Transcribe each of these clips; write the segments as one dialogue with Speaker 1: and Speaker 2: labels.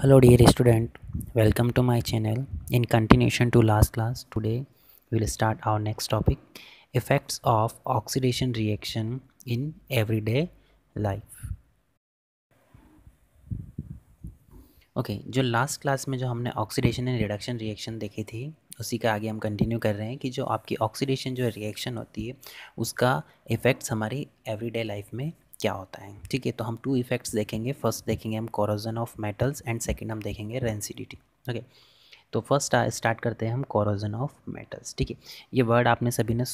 Speaker 1: hello dear student welcome to my channel in continuation to last class today we'll start our next topic effects of oxidation reaction in everyday life okay okay, जो last class में जो हमने oxidation and reduction reaction देखी थी उसी का आगे हम कंटिन्यू कर रहे हैं कि जो आपकी ऑक्सीडेशन जो रिएक्शन होती है उसका इफ़ेक्ट्स हमारी एवरीडे लाइफ में क्या होता है ठीक है तो हम टू इफेक्ट्स देखेंगे फर्स्ट देखेंगे हम corrosion of metals and second हम देखेंगे रेंसिडिटी ओके okay. तो फर्स्ट स्टार्ट करते हैं हम कॉरोजन ऑफ मेटल्स ठीक है ये वर्ड आपने सभी ने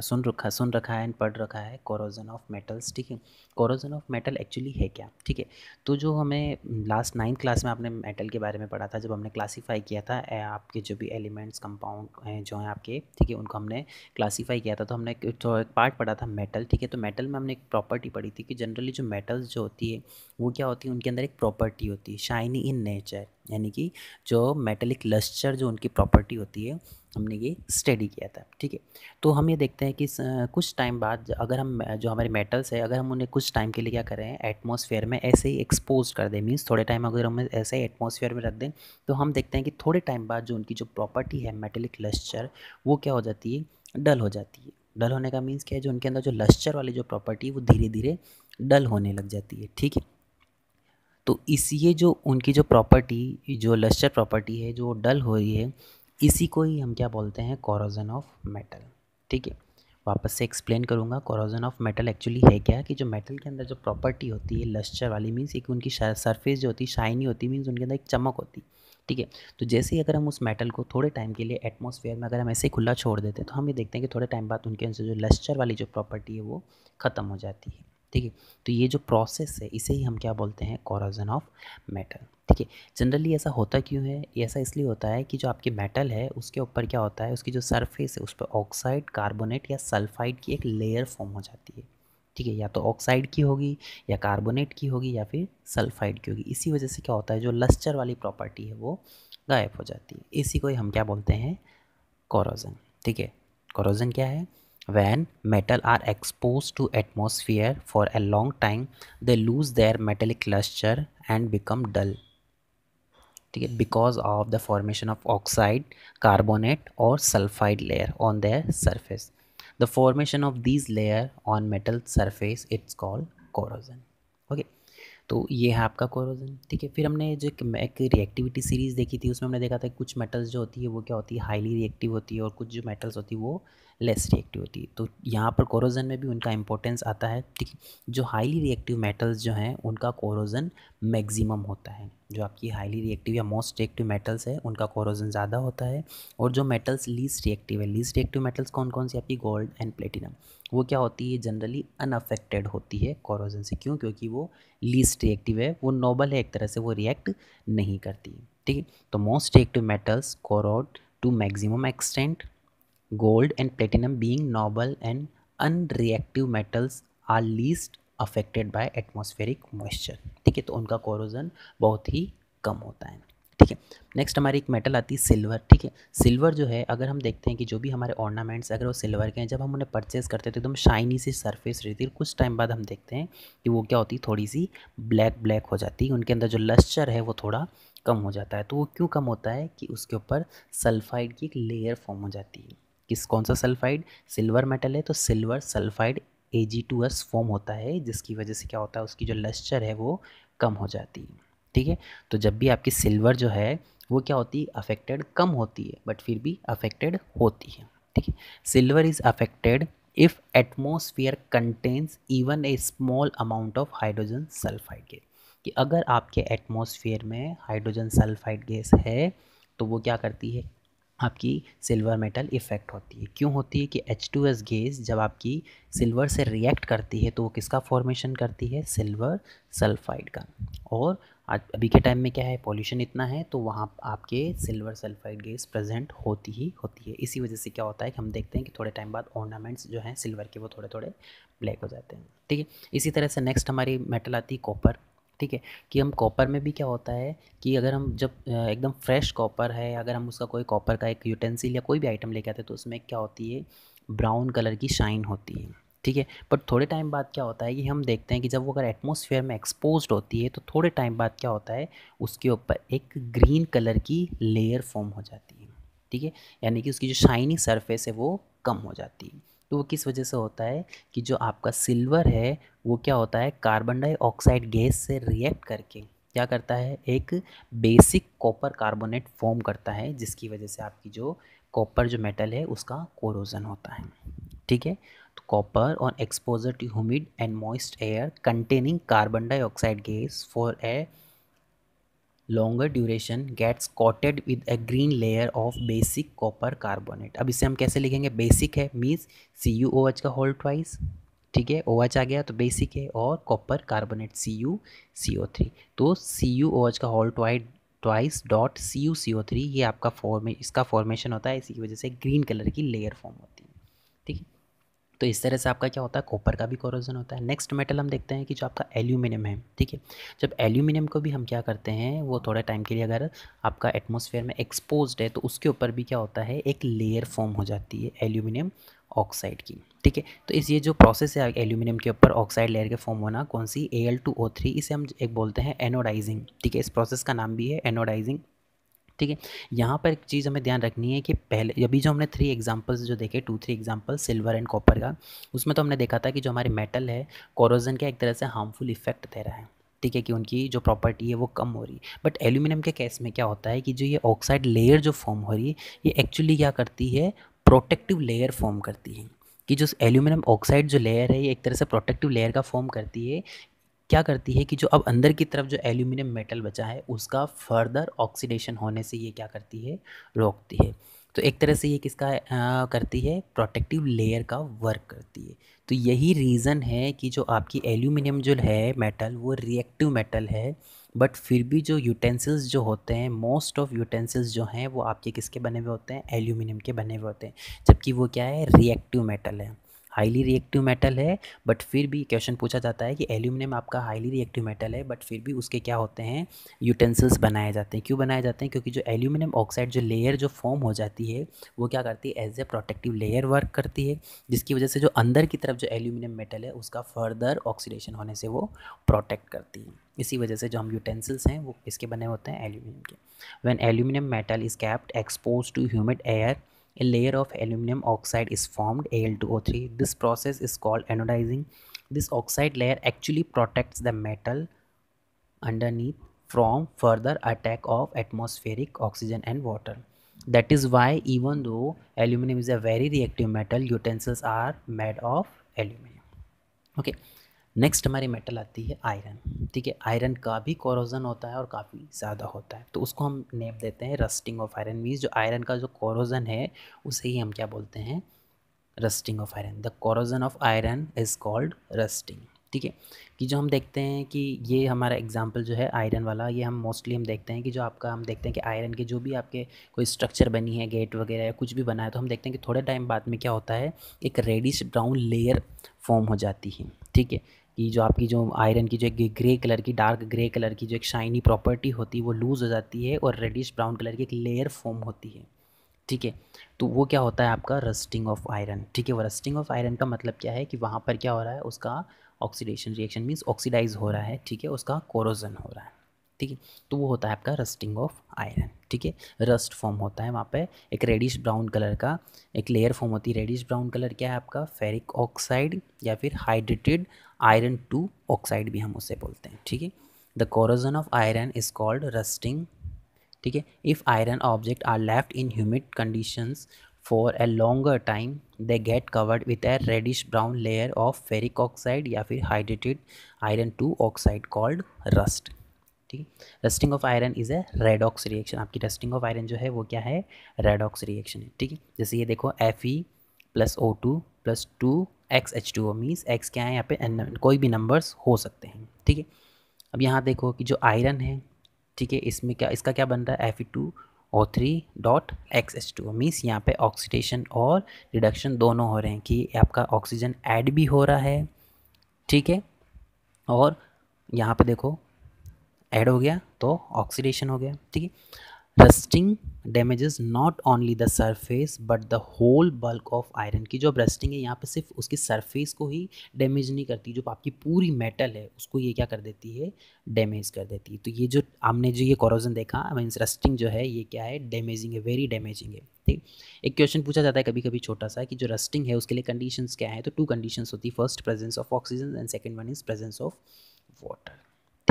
Speaker 1: सुन रखा सुन रखा है एंड पढ़ रखा है कॉरोजन ऑफ मेटल्स ठीक है कॉरोजन ऑफ मेटल एक्चुअली है क्या ठीक है तो जो हमें लास्ट नाइन्थ क्लास में आपने मेटल के बारे में पढ़ा था जब हमने क्लासीफाई किया था आपके जो भी एलिमेंट्स कंपाउंड हैं जो हैं आपके ठीक है उनको हमने क्लासीफाई किया था तो हमने एक पार्ट तो पढ़ा था मेटल ठीक है तो मेटल में हमने एक प्रॉपर्टी पढ़ी थी कि जनरली जो मेटल्स जो होती है वो क्या होती है उनके अंदर एक प्रॉपर्टी होती है शाइनी इन नेचर यानी कि जो मेटलिक लाइट लस्चर जो उनकी प्रॉपर्टी होती है हमने ये स्टडी किया था ठीक है तो हम ये देखते हैं कि कुछ टाइम बाद अगर हम जो हमारे मेटल्स है अगर हम उन्हें कुछ टाइम के लिए क्या करें एटमॉस्फेयर में ऐसे ही एक्सपोज कर दें मीन्स थोड़े टाइम अगर हम ऐसे ही एटमोसफेयर में रख दें तो हम देखते हैं कि थोड़े टाइम बाद जो उनकी जो प्रॉपर्टी है मेटेलिक लस्चर वो क्या हो जाती है डल हो जाती है डल होने का मीन्स क्या है जो उनके अंदर जो लस्चर वाली जो प्रॉपर्टी है वो धीरे धीरे डल होने लग जाती है ठीक है तो इस ये जो उनकी जो प्रॉपर्टी जो लश्चर प्रॉपर्टी है जो डल हो रही है इसी को ही हम क्या बोलते हैं कॉरोजन ऑफ मेटल ठीक है वापस से एक्सप्लेन करूँगा कॉरोजन ऑफ मेटल एक्चुअली है क्या कि जो मेटल के अंदर जो प्रॉपर्टी होती है लश्चर वाली मीन्स एक उनकी सरफेस जो होती है शाइनी होती मीन्स उनके अंदर एक चमक होती ठीक है तो जैसे ही अगर हम उस मेटल को थोड़े टाइम के लिए एटमोसफेयर में अगर हम ऐसे खुला छोड़ देते हैं तो हम ये देखते हैं कि थोड़े टाइम बाद उनके अंदर जो लश्चर वाली जो प्रॉपर्टी है वो ख़त्म हो जाती है ठीक है तो ये जो प्रोसेस है इसे ही हम क्या बोलते हैं कॉरोजन ऑफ मेटल ठीक है जनरली ऐसा होता क्यों है ऐसा इसलिए होता है कि जो आपके मेटल है उसके ऊपर क्या होता है उसकी जो सरफेस है उस पर ऑक्साइड कार्बोनेट या सल्फाइड की एक लेयर फॉर्म हो जाती है ठीक है या तो ऑक्साइड की होगी या कार्बोनेट की होगी या फिर सल्फाइड की होगी इसी वजह से क्या होता है जो लस्चर वाली प्रॉपर्टी है वो गायब हो जाती है इसी को ही हम क्या बोलते हैं कॉरोजन ठीक है कॉरोजन क्या है When metal are exposed to atmosphere for a long time, they lose their metallic luster and become dull. ठीक है because of the formation of oxide carbonate और sulphide layer on their surface the formation of these layer on metal surface it's called corrosion okay तो ये है आपका corrosion ठीक है फिर हमने जो एक रिएक्टिविटी सीरीज़ देखी थी उसमें हमने देखा था कुछ मेटल्स जो होती है वो क्या होती है हाईली रिएक्टिव होती है और कुछ जो मेटल्स होती है वो लेस रिएक्टिव होती है तो यहाँ पर कोरोजन में भी उनका इंपॉर्टेंस आता है ठीक जो हाईली रिएक्टिव मेटल्स जो हैं उनका कोरोजन मैक्सिमम होता है जो आपकी हाईली रिएक्टिव या मोस्ट रिएक्टिव मेटल्स है उनका कोरोजन ज़्यादा होता है और जो मेटल्स लीस्ट रिएक्टिव है लीस्ट रिएक्टिव मेटल्स कौन कौन सी आपकी गोल्ड एंड प्लेटिनम वो क्या होती है जनरली अनअफेक्टेड होती है कोरोजन से क्यों क्योंकि वो लीस्ट रिएक्टिव है वो नोबल है एक तरह से वो रिएक्ट नहीं करती ठीक है तो most reactive metals corrode to maximum extent gold and platinum being noble and unreactive metals are least affected by atmospheric moisture ठीक है तो उनका कोरोजन बहुत ही कम होता है ठीक है नेक्स्ट हमारी एक मेटल आती है सिल्वर ठीक है सिल्वर जो है अगर हम देखते हैं कि जो भी हमारे ऑर्नामेंट्स अगर वो सिल्वर के हैं जब हम उन्हें परचेस करते हैं तो एकदम शाइनी सी सरफेस रहती है कुछ टाइम बाद हम देखते हैं कि वो क्या होती है थोड़ी सी ब्लैक ब्लैक हो जाती है उनके अंदर जो लस्चर है वो थोड़ा कम हो जाता है तो वो क्यों कम होता है कि उसके ऊपर सल्फाइड की एक लेयर फॉर्म हो जाती है किस कौन सा सल्फाइड सिल्वर मेटल है तो सिल्वर सल्फाइड एस फॉर्म होता है जिसकी वजह से क्या होता है उसकी जो लश्चर है वो कम हो जाती है ठीक है तो जब भी आपकी सिल्वर जो है वो क्या होती है अफेक्टेड कम होती है बट फिर भी अफेक्टेड होती है ठीक है silver is affected if atmosphere contains even a small amount of hydrogen sulphide gas कि अगर आपके एटमोसफियर में हाइड्रोजन सल्फाइड गैस है तो वो क्या करती है आपकी सिल्वर मेटल इफ़ेक्ट होती है क्यों होती है कि एच टू एस गेज जब आपकी सिल्वर से रिएक्ट करती है तो वो किसका फॉर्मेशन करती है सिल्वर सल्फाइड का और आज अभी के टाइम में क्या है पॉल्यूशन इतना है तो वहाँ आपके सिल्वर सल्फाइड गैस प्रेजेंट होती ही होती है इसी वजह से क्या होता है कि हम देखते हैं कि थोड़े टाइम बाद ऑर्नामेंट्स जो हैं सिल्वर के वो थोड़े थोड़े ब्लैक हो जाते हैं ठीक है इसी तरह से नेक्स्ट हमारी मेटल आती है कॉपर ठीक है कि हम कॉपर में भी क्या होता है कि अगर हम जब एकदम फ्रेश कॉपर है अगर हम उसका कोई कॉपर का एक यूटेंसिल या कोई भी आइटम लेके आते हैं तो उसमें क्या होती है ब्राउन कलर की शाइन होती है ठीक है पर थोड़े टाइम बाद क्या होता है कि हम देखते हैं कि जब वो अगर एटमोसफेयर में एक्सपोज होती है तो थोड़े टाइम बाद क्या होता है उसके ऊपर एक ग्रीन कलर की लेयर फॉर्म हो जाती है ठीक है यानी कि उसकी जो शाइनी सरफेस है वो कम हो जाती है तो वो किस वजह से होता है कि जो आपका सिल्वर है वो क्या होता है कार्बन डाइऑक्साइड गैस से रिएक्ट करके क्या करता है एक बेसिक कॉपर कार्बोनेट फॉर्म करता है जिसकी वजह से आपकी जो कॉपर जो मेटल है उसका कोरोजन होता है ठीक है तो copper on exposure to humid and moist air containing carbon dioxide gas for a longer duration gets coated with a green layer of basic copper carbonate अब इसे हम कैसे लिखेंगे basic है means C U O H का whole twice ठीक है O H आ गया तो बेसिक है और copper carbonate C U C O three तो सी यू ओ एच का whole twice twice dot C U C O three ये आपका फॉर्मे इसका फॉर्मेशन होता है इसी की वजह से ग्रीन कलर की लेयर फॉर्म होती है तो इस तरह से आपका क्या होता है कॉपर का भी कोरोजन होता है नेक्स्ट मेटल हम देखते हैं कि जो आपका एल्यूमिनियम है ठीक है जब एल्यूमिनियम को भी हम क्या करते हैं वो थोड़ा टाइम के लिए अगर आपका एटमोसफेयर में एक्सपोज है तो उसके ऊपर भी क्या होता है एक लेयर फॉर्म हो जाती है एल्यूमिनियम ऑक्साइड की ठीक है तो इस ये जो प्रोसेस है एल्यूमिनियम के ऊपर ऑक्साइड लेयर के फॉर्म होना कौन सी A L two O three इसे हम एक बोलते हैं एनोडाइजिंग ठीक है इस प्रोसेस का नाम भी है एनोडाइजिंग ठीक है यहाँ पर एक चीज़ हमें ध्यान रखनी है कि पहले अभी जो हमने थ्री एग्जाम्पल्स जो देखे two three example silver and copper का उसमें तो हमने देखा था कि जो हमारे मेटल है कोरोजन का एक तरह से हार्मफुल इफेक्ट दे रहा है ठीक है कि उनकी जो प्रॉपर्टी है वो कम हो रही है बट एल्यूमिनियम के केस में क्या होता है कि जो ये ऑक्साइड लेयर जो फॉर्म हो रही है ये एक्चुअली क्या करती है प्रोटेक्टिव लेयर फॉर्म करती है कि जो एल्यूमिनियम ऑक्साइड जो लेयर है ये एक तरह से प्रोटेक्टिव लेयर का फॉर्म करती है क्या करती है कि जो अब अंदर की तरफ जो एल्यूमिनियम मेटल बचा है उसका फर्दर ऑक्सीडेशन होने से ये क्या करती है रोकती है तो एक तरह से ये किसका आ, करती है प्रोटेक्टिव लेयर का वर्क करती है तो यही रीज़न है कि जो आपकी एल्यूमिनियम जो है मेटल वो रिएक्टिव मेटल है बट फिर भी जो यूटेंसिल्स जो होते हैं मोस्ट ऑफ यूटेंसिल्स जो हैं वो आपके किसके बने हुए होते हैं एल्यूमिनियम के बने हुए होते हैं जबकि वो क्या है रिएक्टिव मेटल है हाईली रिएक्टिव मेटल है बट फिर भी क्वेश्चन पूछा जाता है कि एल्यूमिनियम आपका हाईली रिएक्टिव मेटल है बट फिर भी उसके क्या होते हैं यूटेंसिल्स बनाए जाते हैं क्यों बनाए जाते हैं क्योंकि जो एल्यूमिनियम ऑक्साइड जो लेयर जो फॉर्म हो जाती है वो क्या करती है as a protective layer work करती है जिसकी वजह से जो अंदर की तरफ जो एल्यूमिनियम मेटल है उसका फर्दर ऑक्सीडेशन होने से वो प्रोटेक्ट करती है इसी वजह से जो हम यूटेंसिल्स हैं वो किसके बने होते हैं एल्यूमिनियम के when aluminium metal is kept expose to humid air a layer of aluminum oxide is formed Al2O3. This process is called anodizing. This oxide layer actually protects the metal underneath from further attack of atmospheric oxygen and water. That is why even though aluminum is a very reactive metal, utensils are made of aluminum. Okay, next हमारी metal आती है iron ठीक है iron का भी corrosion होता है और काफ़ी ज़्यादा होता है तो उसको हम नेम देते हैं रस्टिंग ऑफ आयरन मीन्स जो आयरन का जो कॉरोजन है उसे ही हम क्या बोलते हैं rusting of iron the corrosion of iron is called rusting ठीक है कि जो हम देखते हैं कि ये हमारा एग्जाम्पल जो है आयरन वाला ये हम मोस्टली हम देखते हैं कि जो आपका हम देखते हैं कि आयरन के जो भी आपके कोई स्ट्रक्चर बनी है गेट वगैरह या कुछ भी बना है तो हम देखते हैं कि थोड़े टाइम बाद में क्या होता है एक रेडिश ब्राउन लेयर फॉर्म हो जाती है ठीक है कि जो आपकी जो आयरन की जो एक ग्रे कलर की डार्क ग्रे कलर की जो एक शाइनी प्रॉपर्टी होती है वो लूज़ हो जाती है और रेडिश ब्राउन कलर की एक लेयर फॉर्म होती है ठीक है तो वो क्या होता है आपका रस्टिंग ऑफ आयरन ठीक है वो रस्टिंग ऑफ आयरन का मतलब क्या है कि वहाँ पर क्या हो रहा है उसका ऑक्सीडेशन रिएक्शन मीन्स ऑक्सीडाइज हो रहा है ठीक है उसका कोरोजन हो रहा है ठीक है तो वो होता है आपका रस्टिंग ऑफ आयरन ठीक है रस्ट फॉर्म होता है वहाँ पे एक रेडिश ब्राउन कलर का एक लेयर फॉर्म होती है रेडिश ब्राउन कलर क्या है आपका फेरिक ऑक्साइड या फिर हाइड्रेटेड आयरन टू ऑक्साइड भी हम उसे बोलते हैं ठीक है the corrosion of iron is called rusting ठीक है if iron object are left in humid conditions for a longer time they get covered with a reddish brown layer of ferric oxide या फिर hydrated iron two oxide called rust ठीक rusting of iron is a redox reaction आपकी rusting of iron जो है वो क्या है redox reaction है ठीक है जैसे ये देखो F E plus O two plus two X H two O means X क्या है यहाँ पे एन कोई भी नंबर्स हो सकते हैं ठीक है अब यहाँ देखो कि जो आयरन है ठीक है इसमें क्या इसका क्या बन रहा है F E two O three dot X H two means यहाँ पे ऑक्सीडेशन और रिडक्शन दोनों हो रहे हैं कि आपका ऑक्सीजन ऐड भी हो रहा है ठीक है और यहाँ पे देखो ऐड हो गया तो ऑक्सीडेशन हो गया ठीक है rusting damages not only the surface but the whole bulk of iron की जो अब रस्टिंग है यहाँ पे सिर्फ उसकी सरफेस को ही डैमेज नहीं करती जो आपकी पूरी मेटल है उसको ये क्या कर देती है डैमेज कर देती है तो ये जो आपने जो ये कॉरोजन देखा मीन्स रस्टिंग जो है ये क्या है डैमेजिंग है वेरी डैमेजिंग है ठीक एक क्वेश्चन पूछा जाता है कभी कभी छोटा सा कि जो रस्टिंग है उसके लिए कंडीशंस क्या है तो टू कंडीशंस होती है first presence of oxygen and second one is presence of water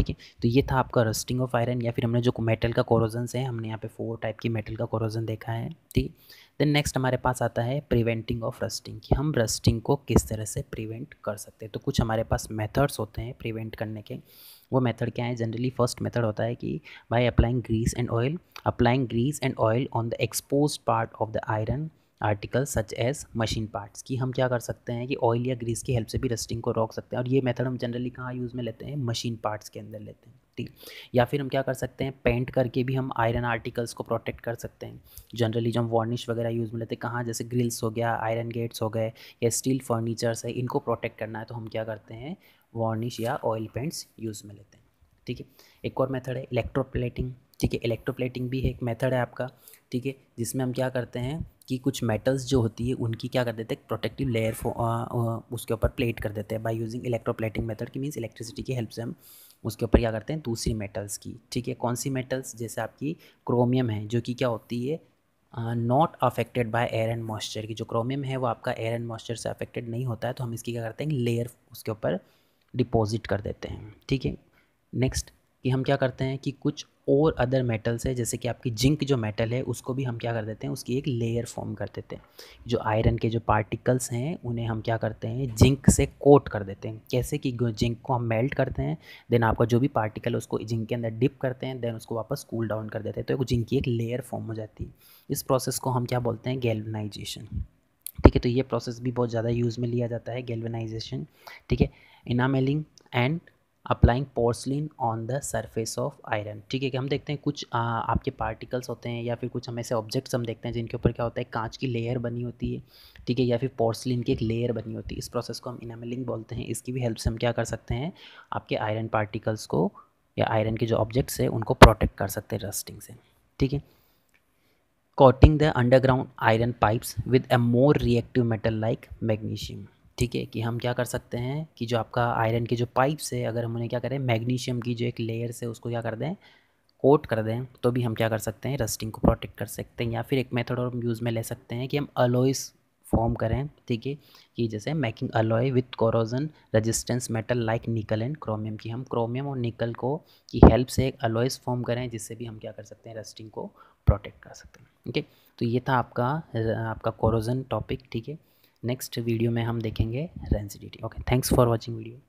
Speaker 1: ठीक है तो ये था आपका रस्टिंग ऑफ आयरन या फिर हमने जो मेटल का कोरोजन है हमने यहाँ पे फोर टाइप की मेटल का कोरोजन देखा है ठीक है देन नेक्स्ट हमारे पास आता है प्रिवेंटिंग ऑफ रस्टिंग कि हम रस्टिंग को किस तरह से प्रिवेंट कर सकते हैं तो कुछ हमारे पास मेथड्स होते हैं प्रिवेंट करने के वो मेथड क्या है जनरली फर्स्ट मेथड होता है कि by applying grease and oil applying grease and oil on the expose part of the iron article such as machine parts की हम क्या कर सकते हैं कि ऑयल या ग्रीस की हेल्प से भी रस्टिंग को रोक सकते हैं और ये मेथड हम जनरली कहाँ यूज़ में लेते हैं मशीन पार्ट्स के अंदर लेते हैं ठीक या फिर हम क्या कर सकते हैं पेंट करके भी हम आयरन आर्टिकल्स को प्रोटेक्ट कर सकते हैं जनरली जो हम वार्निश वगैरह यूज़ में लेते हैं कहाँ जैसे ग्रिल्स हो गया आयरन गेट्स हो गए या स्टील फर्नीचर्स है इनको प्रोटेक्ट करना है तो हम क्या करते हैं वार्निश या ऑयल पेंट्स यूज़ में लेते हैं ठीक है एक और मेथड है इलेक्ट्रोप्लेटिंग ठीक है इलेक्ट्रोप्लेटिंग भी एक मेथड है आपका ठीक है जिसमें हम क्या करते हैं कि कुछ मेटल्स जो होती है उनकी क्या कर देते हैं प्रोटेक्टिव लेयर उसके ऊपर प्लेट कर देते हैं बाय यूजिंग इलेक्ट्रोप्लेटिंग मेथड की मीन्स इलेक्ट्रिसिटी की हेल्प से हम उसके ऊपर क्या करते हैं दूसरी मेटल्स की ठीक है कौन सी मेटल्स जैसे आपकी क्रोमियम है जो कि क्या होती है not affected by air and moisture की जो क्रोमियम है वो आपका एयर एंड मॉइस्चर से अफेक्टेड नहीं होता है तो हम इसकी क्या करते हैं लेयर उसके ऊपर डिपॉजिट कर देते हैं ठीक है नेक्स्ट कि हम क्या करते हैं कि कुछ और अदर मेटल्स है जैसे कि आपकी जिंक जो मेटल है उसको भी हम क्या कर देते हैं उसकी एक लेयर फॉर्म कर देते हैं जो आयरन के जो पार्टिकल्स हैं उन्हें हम क्या करते हैं जिंक से कोट कर देते हैं कैसे कि जिंक को हम मेल्ट करते हैं देन आपका जो भी पार्टिकल उसको जिंक के अंदर डिप करते हैं देन उसको वापस कूल डाउन कर देते हैं तो एक जिंक की एक लेयर फॉर्म हो जाती है इस प्रोसेस को हम क्या बोलते हैं गेलवनाइजेशन ठीक है तो ये प्रोसेस भी बहुत ज़्यादा यूज़ में लिया जाता है गेलवनाइजेशन ठीक है enamelling and applying porcelain on the surface of iron ठीक है कि हम देखते हैं कुछ आ, आपके पार्टिकल्स होते हैं या फिर कुछ हम ऐसे ऑब्जेक्ट्स हम देखते हैं जिनके ऊपर क्या होता है कांच की लेयर बनी होती है ठीक है या फिर पोर्सलिन की एक लेयर बनी होती है इस प्रोसेस को हम इनामिलिंग बोलते हैं इसकी भी हेल्प से हम क्या कर सकते हैं आपके आयरन पार्टिकल्स को या आयरन के जो ऑब्जेक्ट्स हैं उनको प्रोटेक्ट कर सकते हैं रस्टिंग से ठीक है coating the underground iron pipes with a more reactive metal like magnesium ठीक है कि हम क्या कर सकते हैं कि जो आपका आयरन के जो पाइप्स है अगर हम उन्हें क्या करें मैग्नीशियम की जो एक लेयर्स है उसको क्या कर दें कोट कर दें तो भी हम क्या कर सकते हैं रस्टिंग को प्रोटेक्ट कर सकते हैं या फिर एक मेथड और यूज़ में ले सकते हैं कि हम अलोइस फॉर्म करें ठीक है कि जैसे making alloy with corrosion resistance metal like nickel and chromium की हम क्रोमियम और निकल को की हेल्प से एक अलॉयस फॉर्म करें जिससे भी हम क्या कर सकते हैं रस्टिंग को प्रोटेक्ट कर सकते हैं ओके तो ये था आपका आपका कोरोजन टॉपिक ठीक है नेक्स्ट वीडियो में हम देखेंगे rancidity okay thanks for watching video